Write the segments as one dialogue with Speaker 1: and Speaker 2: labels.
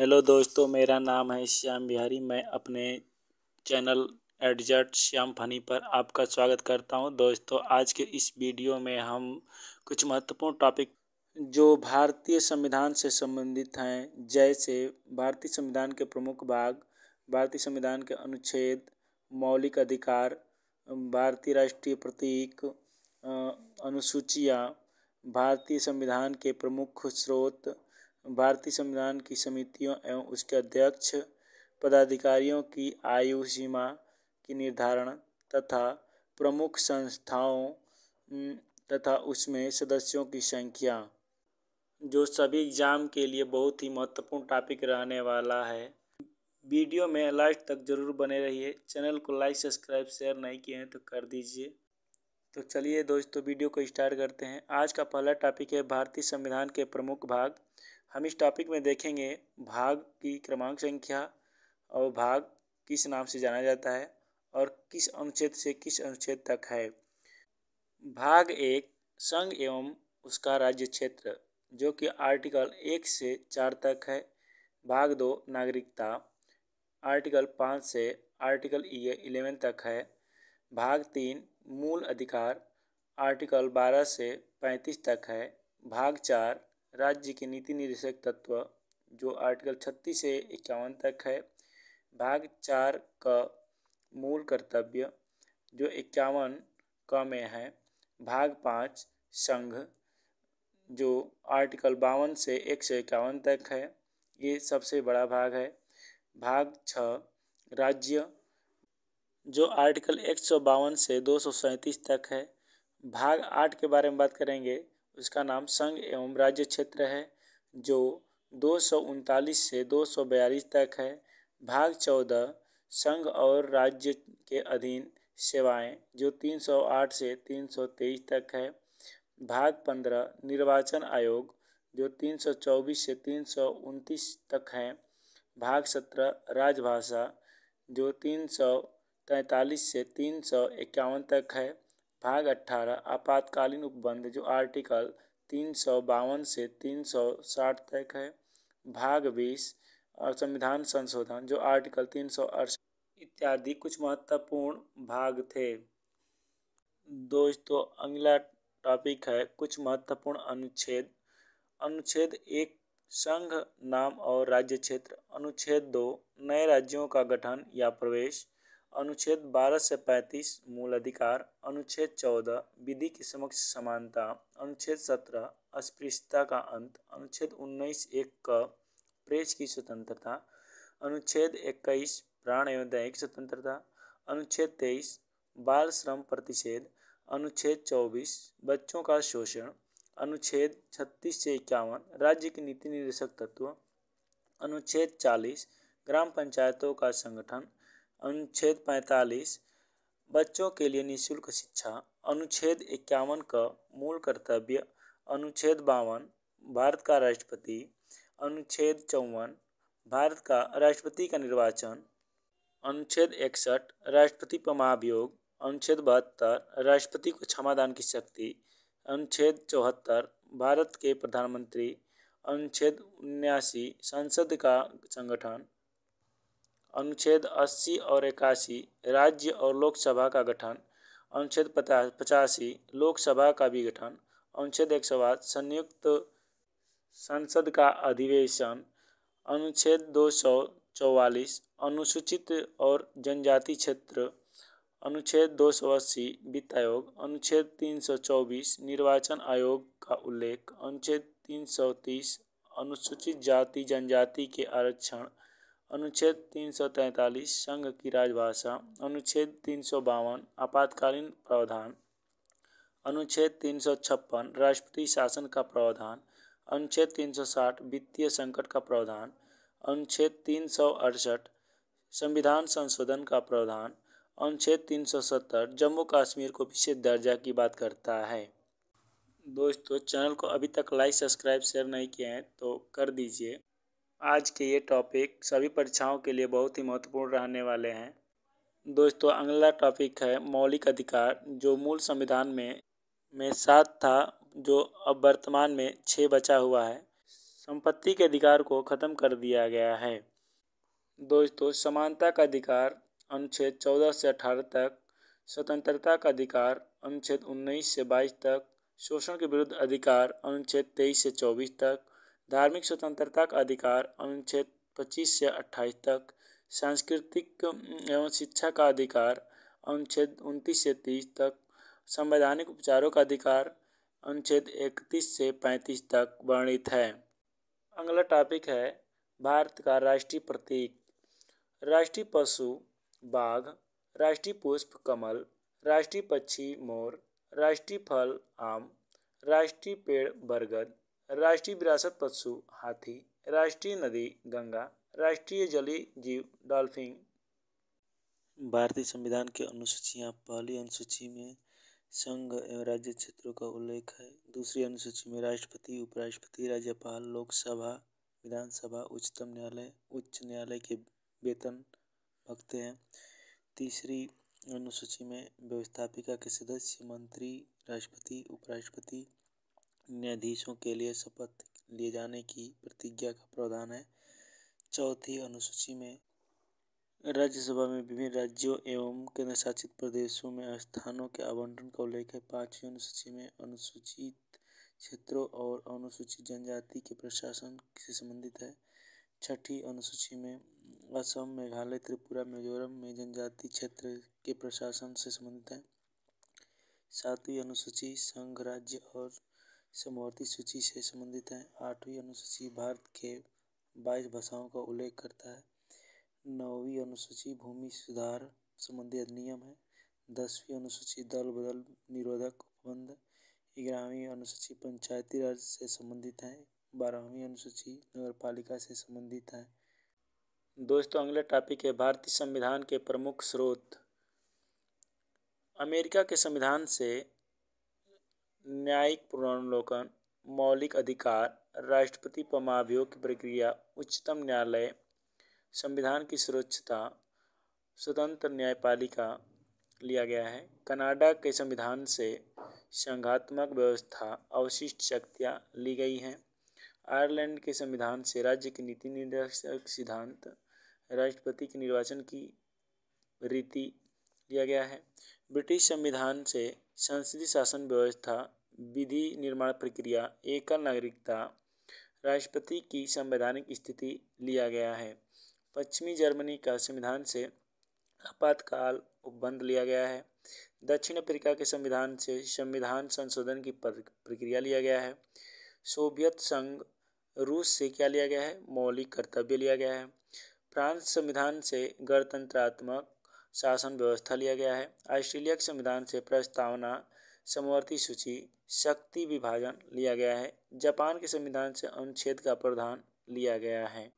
Speaker 1: hello दोस्तों मेरा नाम है श्याम बिहारी मैं अपने चैनल एडजट श्याम फनी पर आपका स्वागत करता हूं दोस्तों आज के इस वीडियो में हम कुछ महत्वपूर्ण टॉपिक जो भारतीय संविधान से संबंधित हैं जैसे भारतीय संविधान के प्रमुख भाग भारतीय संविधान के अनुच्छेद मौलिक अधिकार भारतीय राष्ट्रीय प्रतीक अनुसूचियाँ भारतीय संविधान के प्रमुख स्रोत भारतीय संविधान की समितियों एवं उसके अध्यक्ष पदाधिकारियों की आयु सीमा की निर्धारण तथा प्रमुख संस्थाओं तथा उसमें सदस्यों की संख्या जो सभी एग्ज़ाम के लिए बहुत ही महत्वपूर्ण टॉपिक रहने वाला है वीडियो में लास्ट तक जरूर बने रहिए चैनल को लाइक सब्सक्राइब शेयर नहीं किए हैं तो कर दीजिए तो चलिए दोस्तों वीडियो को स्टार्ट करते हैं आज का पहला टॉपिक है भारतीय संविधान के प्रमुख भाग हम इस टॉपिक में देखेंगे भाग की क्रमांक संख्या और भाग किस नाम से जाना जाता है और किस अनुच्छेद से किस अनुच्छेद तक है भाग एक संघ एवं उसका राज्य क्षेत्र जो कि आर्टिकल एक से चार तक है भाग दो नागरिकता आर्टिकल पाँच से आर्टिकल इलेवन तक है भाग तीन मूल अधिकार आर्टिकल बारह से पैंतीस तक है भाग चार राज्य के नीति निर्देशक तत्व जो आर्टिकल छत्तीस से इक्यावन तक है भाग चार का मूल कर्तव्य जो इक्यावन क में है भाग पाँच संघ जो आर्टिकल बावन से एक सौ इक्यावन तक है ये सबसे बड़ा भाग है भाग छ राज्य जो आर्टिकल एक सौ बावन से दो सौ सैंतीस तक है भाग आठ के बारे में बात करेंगे उसका नाम संघ एवं राज्य क्षेत्र है जो दो से दो तक है भाग चौदह संघ और राज्य के अधीन सेवाएं जो 308 से 323 तक है भाग पंद्रह निर्वाचन आयोग जो 324 से तीन तक है भाग सत्रह राजभाषा जो तीन सौ से तीन सौ इक्यावन तक है भाग 18 आपातकालीन उपबंध जो आर्टिकल तीन सौ बावन से तीन सौ साठ तक है भाग बीस और संविधान संशोधन जो आर्टिकल तीन सौ अड़सठ इत्यादि कुछ महत्वपूर्ण भाग थे दोस्तों अगला टॉपिक है कुछ महत्वपूर्ण अनुच्छेद अनुच्छेद एक संघ नाम और राज्य क्षेत्र अनुच्छेद दो नए राज्यों का गठन या प्रवेश अनुच्छेद 12 से 35 मूल अधिकार अनुच्छेद 14 विधि के समक्ष समानता अनुच्छेद 17 अस्पृश्यता का अंत अनुच्छेद 19 एक क प्रेस की स्वतंत्रता अनुच्छेद 21 प्राण एवं दैहिक स्वतंत्रता अनुच्छेद 23 बाल श्रम प्रतिषेध अनुच्छेद 24 बच्चों का शोषण अनुच्छेद 36 से इक्यावन राज्य के नीति निर्देशक तत्व अनुच्छेद 40 ग्राम पंचायतों का संगठन अनुच्छेद पैंतालीस बच्चों के लिए निःशुल्क शिक्षा अनुच्छेद इक्यावन का मूल कर्तव्य अनुच्छेद बावन भारत का राष्ट्रपति अनुच्छेद चौवन भारत का राष्ट्रपति का निर्वाचन अनुच्छेद इकसठ राष्ट्रपति पर महाभियोग अनुच्छेद बहत्तर राष्ट्रपति को क्षमादान की शक्ति अनुच्छेद चौहत्तर भारत के प्रधानमंत्री अनुच्छेद उन्यासी संसद का संगठन अनुच्छेद 80 और इक्यासी राज्य और लोकसभा का गठन अनुच्छेद पचासी लोकसभा का भी गठन अनुच्छेद एक संयुक्त संसद का अधिवेशन अनुच्छेद दो सौ चौवालीस अनुसूचित और जनजाति क्षेत्र अनुच्छेद दो सौ अस्सी वित्त आयोग अनुच्छेद तीन सौ चौबीस निर्वाचन आयोग का उल्लेख अनुच्छेद तीन सौ तीस अनुसूचित जाति जनजाति के आरक्षण अनुच्छेद 343 संघ की राजभाषा अनुच्छेद तीन आपातकालीन प्रावधान अनुच्छेद 356 राष्ट्रपति शासन का प्रावधान अनुच्छेद 360 वित्तीय संकट का प्रावधान अनुच्छेद तीन संविधान संशोधन का प्रावधान अनुच्छेद 370 जम्मू कश्मीर को विशेष दर्जा की बात करता है दोस्तों चैनल को अभी तक लाइक सब्सक्राइब शेयर नहीं किए हैं तो कर दीजिए आज के ये टॉपिक सभी परीक्षाओं के लिए बहुत ही महत्वपूर्ण रहने वाले हैं दोस्तों अगला टॉपिक है मौलिक अधिकार जो मूल संविधान में में सात था जो अब वर्तमान में छः बचा हुआ है संपत्ति के अधिकार को ख़त्म कर दिया गया है दोस्तों समानता का अधिकार अनुच्छेद चौदह से अठारह तक स्वतंत्रता का अधिकार अनुच्छेद उन्नीस से बाईस तक शोषण के विरुद्ध अधिकार अनुच्छेद तेईस से चौबीस तक धार्मिक स्वतंत्रता का अधिकार अनुच्छेद 25 से 28 तक सांस्कृतिक एवं शिक्षा का अधिकार अनुच्छेद 29 से 30 तक संवैधानिक उपचारों का अधिकार अनुच्छेद 31 से 35 तक वर्णित है अगला टॉपिक है भारत का राष्ट्रीय प्रतीक राष्ट्रीय पशु बाघ राष्ट्रीय पुष्प कमल राष्ट्रीय पक्षी मोर राष्ट्रीय फल आम राष्ट्रीय पेड़ बरगद राष्ट्रीय विरासत पशु हाथी राष्ट्रीय नदी गंगा राष्ट्रीय जली जीव डॉल्फिन भारतीय संविधान के अनुसूचियाँ पहली अनुसूची में संघ एवं राज्य क्षेत्रों का उल्लेख है दूसरी अनुसूची में राष्ट्रपति उपराष्ट्रपति राज्यपाल लोकसभा विधानसभा उच्चतम न्यायालय उच्च न्यायालय के वेतन भक्त हैं तीसरी अनुसूची में व्यवस्थापिका के सदस्य मंत्री राष्ट्रपति उपराष्ट्रपति न्यायाधीशों के लिए शपथ लिए जाने की प्रतिज्ञा का प्रावधान है चौथी अनुसूची में राज्यसभा में विभिन्न राज्यों एवं केंद्र शासित प्रदेशों में स्थानों के आवंटन का उल्लेख है पांचवी अनुसूची में अनुसूचित क्षेत्रों और अनुसूचित जनजाति के प्रशासन से संबंधित है छठी अनुसूची में असम मेघालय त्रिपुरा मिजोरम में जनजाति क्षेत्र के प्रशासन से संबंधित है सातवीं अनुसूची संघ राज्य और समवर्ती सूची से संबंधित है आठवीं अनुसूची भारत के बाईस भाषाओं का उल्लेख करता है नौवीं अनुसूची भूमि सुधार संबंधी अधिनियम है दसवीं अनुसूची दल बदल निरोधक उपबंध ग्यारहवीं अनुसूची पंचायती राज से संबंधित है बारहवीं अनुसूची नगर पालिका से संबंधित है दोस्तों अगला टॉपिक है भारतीय संविधान के प्रमुख स्रोत अमेरिका के संविधान से न्यायिक पुनर्वलोकन मौलिक अधिकार राष्ट्रपति पमाभियोग की प्रक्रिया उच्चतम न्यायालय संविधान की सुरक्षता स्वतंत्र न्यायपालिका लिया गया है कनाडा के संविधान से संघात्मक व्यवस्था अवशिष्ट शक्तियाँ ली गई हैं आयरलैंड के संविधान से राज्य के नीति निर्देशक सिद्धांत राष्ट्रपति के निर्वाचन की रीति दिया गया है ब्रिटिश संविधान से संसदीय शासन व्यवस्था विधि निर्माण प्रक्रिया एकल नागरिकता राष्ट्रपति की संवैधानिक स्थिति लिया गया है पश्चिमी जर्मनी का संविधान से आपातकाल उपबंध लिया गया है दक्षिण अफ्रीका के संविधान से संविधान संशोधन की प्रक्रिया लिया गया है सोवियत संघ रूस से क्या लिया गया है मौलिक कर्तव्य लिया गया है फ्रांस संविधान से गणतंत्रात्मक शासन व्यवस्था लिया गया है ऑस्ट्रेलिया के संविधान से प्रस्तावना समवर्ती सूची शक्ति विभाजन लिया गया है जापान के संविधान से अनुच्छेद का प्रावधान लिया गया है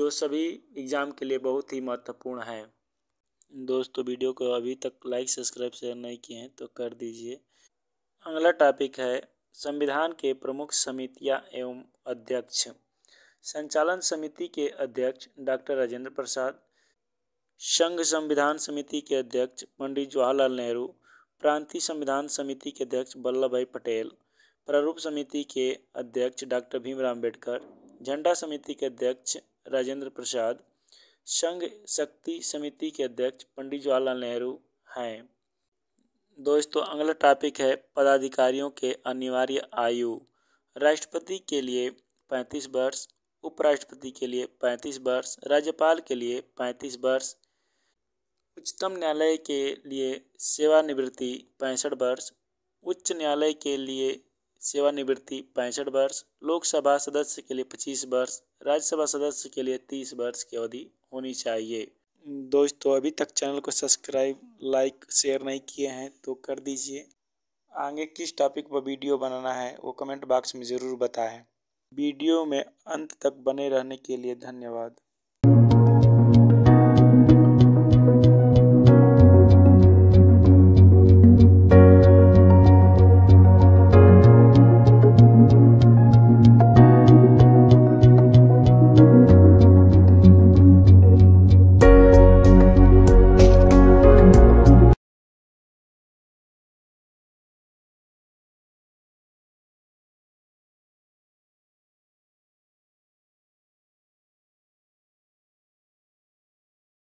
Speaker 1: जो सभी एग्जाम के लिए बहुत ही महत्वपूर्ण है दोस्तों वीडियो को अभी तक लाइक सब्सक्राइब शेयर नहीं किए हैं तो कर दीजिए अगला टॉपिक है संविधान के प्रमुख समितियां एवं अध्यक्ष संचालन समिति के अध्यक्ष डॉक्टर राजेंद्र प्रसाद संघ संविधान समिति के अध्यक्ष पंडित जवाहरलाल नेहरू प्रांतीय संविधान समिति के अध्यक्ष वल्लभ भाई पटेल प्रारूप समिति के अध्यक्ष डॉक्टर भीमराव अम्बेडकर झंडा समिति के अध्यक्ष राजेंद्र प्रसाद संघ शक्ति समिति के अध्यक्ष पंडित जवाहरलाल नेहरू हैं दोस्तों अगला टॉपिक है पदाधिकारियों के अनिवार्य आयु राष्ट्रपति के लिए पैंतीस वर्ष उपराष्ट्रपति के लिए पैंतीस वर्ष राज्यपाल के लिए पैंतीस वर्ष उच्चतम न्यायालय के लिए सेवानिवृत्ति पैंसठ वर्ष उच्च न्यायालय के लिए सेवानिवृत्ति पैंसठ वर्ष लोकसभा सदस्य के लिए पच्चीस वर्ष राज्यसभा सदस्य के लिए तीस वर्ष की अवधि होनी चाहिए दोस्तों अभी तक चैनल को सब्सक्राइब लाइक शेयर नहीं किए हैं तो कर दीजिए आगे किस टॉपिक पर वीडियो बनाना है वो कमेंट बॉक्स में ज़रूर बताएं वीडियो में अंत तक बने रहने के लिए धन्यवाद